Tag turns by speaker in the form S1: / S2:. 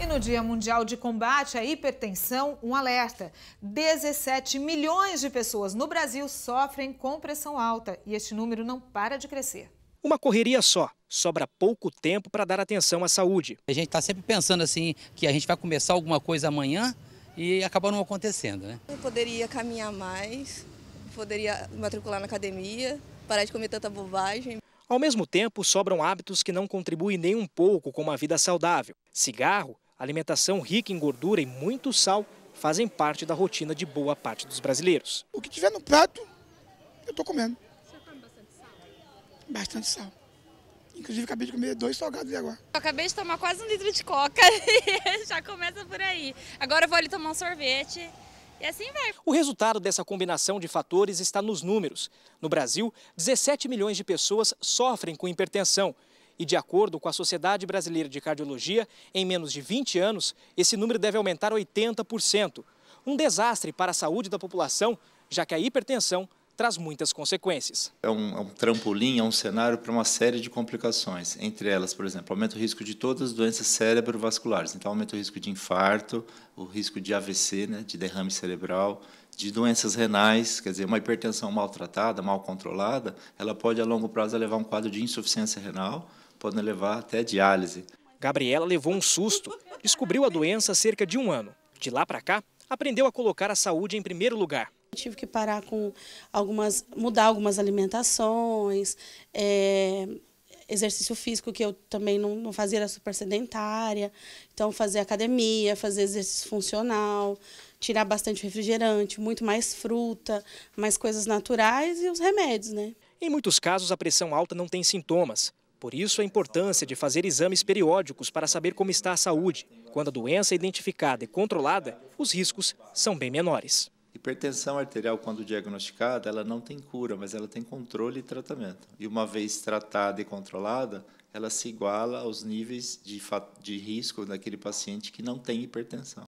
S1: E no Dia Mundial de Combate à Hipertensão, um alerta: 17 milhões de pessoas no Brasil sofrem com pressão alta e este número não para de crescer.
S2: Uma correria só, sobra pouco tempo para dar atenção à saúde. A gente está sempre pensando assim que a gente vai começar alguma coisa amanhã e acaba não acontecendo, né?
S3: Eu poderia caminhar mais, poderia matricular na academia, parar de comer tanta bobagem.
S2: Ao mesmo tempo, sobram hábitos que não contribuem nem um pouco com uma vida saudável. Cigarro, alimentação rica em gordura e muito sal fazem parte da rotina de boa parte dos brasileiros. O que tiver no prato, eu estou comendo. Você come bastante sal? Bastante sal. Inclusive, acabei de comer dois salgados agora.
S1: Eu acabei de tomar quase um litro de coca e já começa por aí. Agora eu vou ali tomar um sorvete. E assim vai. O
S2: resultado dessa combinação de fatores está nos números. No Brasil, 17 milhões de pessoas sofrem com hipertensão e de acordo com a Sociedade Brasileira de Cardiologia, em menos de 20 anos, esse número deve aumentar 80%. Um desastre para a saúde da população, já que a hipertensão traz muitas consequências.
S3: É um, é um, trampolim, é um cenário para uma série de complicações. Entre elas, por exemplo, aumenta o risco de todas as doenças cerebrovasculares. Então, aumenta o risco de infarto, o risco de AVC, né, de derrame cerebral, de doenças renais. Quer dizer, uma hipertensão maltratada, mal controlada, ela pode, a longo prazo, levar a um quadro de insuficiência renal, podem levar até diálise. Gabriela levou um susto.
S2: Descobriu a doença há cerca de um ano. De lá para cá, aprendeu a colocar a saúde em primeiro lugar.
S1: Tive que parar com algumas, mudar algumas alimentações, é, exercício físico que eu também não, não fazia, era super sedentária. Então, fazer academia, fazer exercício funcional, tirar bastante refrigerante, muito mais fruta, mais coisas naturais e os remédios, né?
S2: Em muitos casos, a pressão alta não tem sintomas. Por isso, a importância de fazer exames periódicos para saber como está a saúde.
S3: Quando a doença é identificada e controlada, os riscos são bem menores. Hipertensão arterial, quando diagnosticada, ela não tem cura, mas ela tem controle e tratamento. E uma vez tratada e controlada, ela se iguala aos níveis de, de risco daquele paciente que não tem hipertensão.